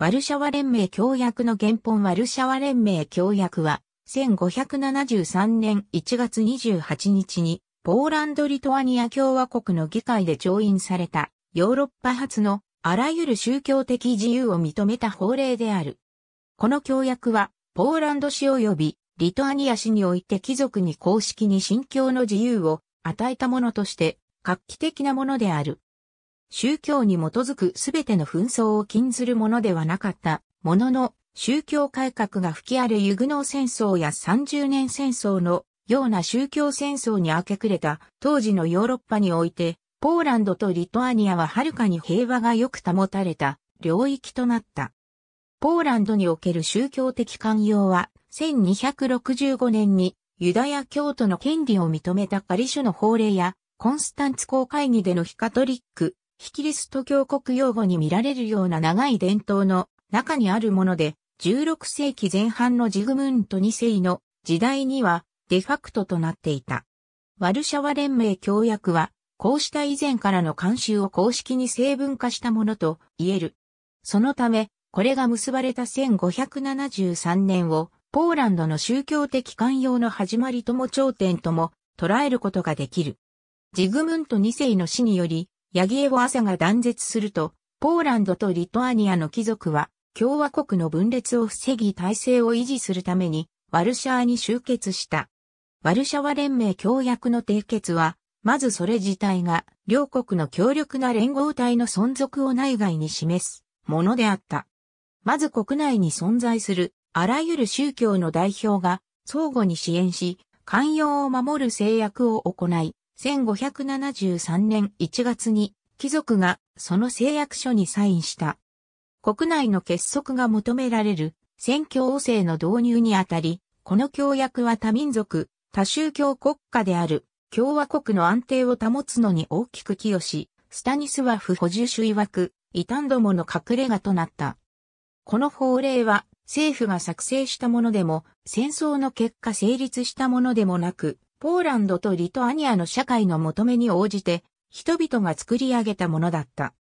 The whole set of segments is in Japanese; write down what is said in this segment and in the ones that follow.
ワルシャワ連盟協約の原本ワルシャワ連盟協約は、1573年1月28日に、ポーランド・リトアニア共和国の議会で調印された、ヨーロッパ初の、あらゆる宗教的自由を認めた法令である。この協約は、ポーランド市及び、リトアニア市において貴族に公式に信教の自由を与えたものとして、画期的なものである。宗教に基づくすべての紛争を禁ずるものではなかったものの、宗教改革が吹き荒れユグノー戦争や30年戦争のような宗教戦争に明け暮れた当時のヨーロッパにおいて、ポーランドとリトアニアははるかに平和がよく保たれた領域となった。ポーランドにおける宗教的寛容は、1265年にユダヤ教徒の権利を認めた仮書の法令や、コンスタンツ公会議でのヒカトリックキリスト教国用語に見られるような長い伝統の中にあるもので、16世紀前半のジグムント2世の時代にはデファクトとなっていた。ワルシャワ連盟協約は、こうした以前からの慣習を公式に成文化したものと言える。そのため、これが結ばれた1573年を、ポーランドの宗教的寛容の始まりとも頂点とも捉えることができる。ジグムント2世の死により、ヤギエゴ朝が断絶すると、ポーランドとリトアニアの貴族は、共和国の分裂を防ぎ体制を維持するために、ワルシャワに集結した。ワルシャワ連盟協約の締結は、まずそれ自体が、両国の強力な連合体の存続を内外に示す、ものであった。まず国内に存在する、あらゆる宗教の代表が、相互に支援し、寛容を守る制約を行い、1573年1月に貴族がその誓約書にサインした。国内の結束が求められる選挙王政の導入にあたり、この協約は多民族、多宗教国家である共和国の安定を保つのに大きく寄与し、スタニスワフ補充主曰く、異端どもの隠れ家となった。この法令は政府が作成したものでも、戦争の結果成立したものでもなく、ポーランドとリトアニアの社会の求めに応じて、人々が作り上げたものだった。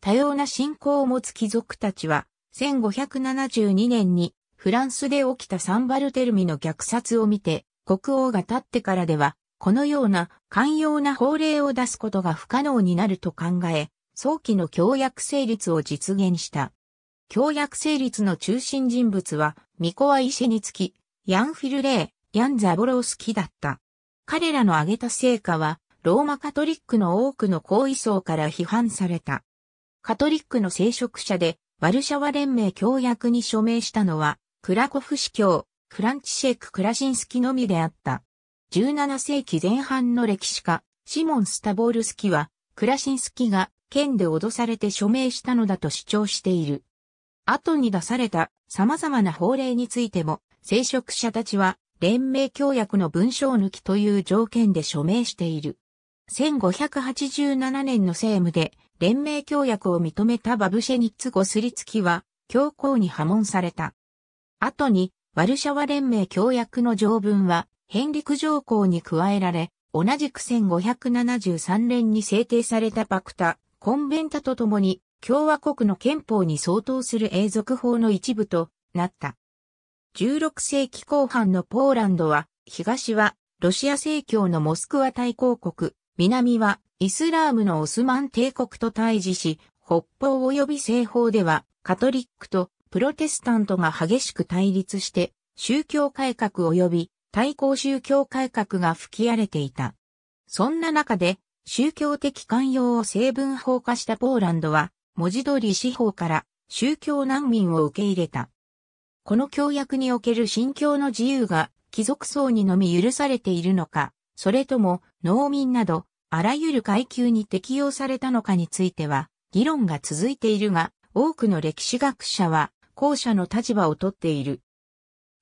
多様な信仰を持つ貴族たちは、1572年にフランスで起きたサンバルテルミの虐殺を見て、国王が立ってからでは、このような寛容な法令を出すことが不可能になると考え、早期の協約成立を実現した。協約成立の中心人物は、ミコワイシェニツキ、ヤンフィルレー、ヤンザボロースキだった。彼らの挙げた成果は、ローマカトリックの多くの後位層から批判された。カトリックの聖職者で、ワルシャワ連盟協約に署名したのは、クラコフ司教、クランチシェイク・クラシンスキのみであった。17世紀前半の歴史家、シモン・スタボールスキは、クラシンスキが剣で脅されて署名したのだと主張している。後に出された様々な法令についても、聖職者たちは連盟協約の文章抜きという条件で署名している。1587年の政務で連盟協約を認めたバブシェニッツ・ゴスリツキは教皇に破門された。後にワルシャワ連盟協約の条文はヘンリク条項に加えられ、同じく1573年に制定されたパクタ、コンベンタとともに共和国の憲法に相当する永続法の一部となった。16世紀後半のポーランドは、東はロシア正教のモスクワ大公国、南はイスラームのオスマン帝国と対峙し、北方及び西方ではカトリックとプロテスタントが激しく対立して、宗教改革及び対抗宗教改革が吹き荒れていた。そんな中で、宗教的寛容を成分法化したポーランドは、文字通り司法から宗教難民を受け入れた。この教約における信教の自由が貴族層にのみ許されているのか、それとも農民など、あらゆる階級に適用されたのかについては、議論が続いているが、多くの歴史学者は、後者の立場をとっている。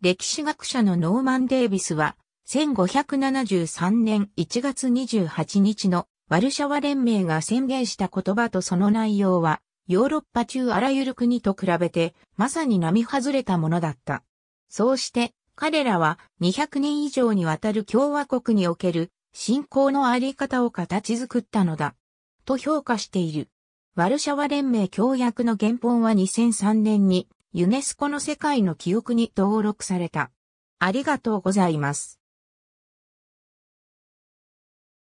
歴史学者のノーマン・デイビスは、1573年1月28日のワルシャワ連盟が宣言した言葉とその内容は、ヨーロッパ中あらゆる国と比べて、まさに並外れたものだった。そうして、彼らは200年以上にわたる共和国における信仰のあり方を形作ったのだ。と評価している。ワルシャワ連盟協約の原本は2003年にユネスコの世界の記憶に登録された。ありがとうございます。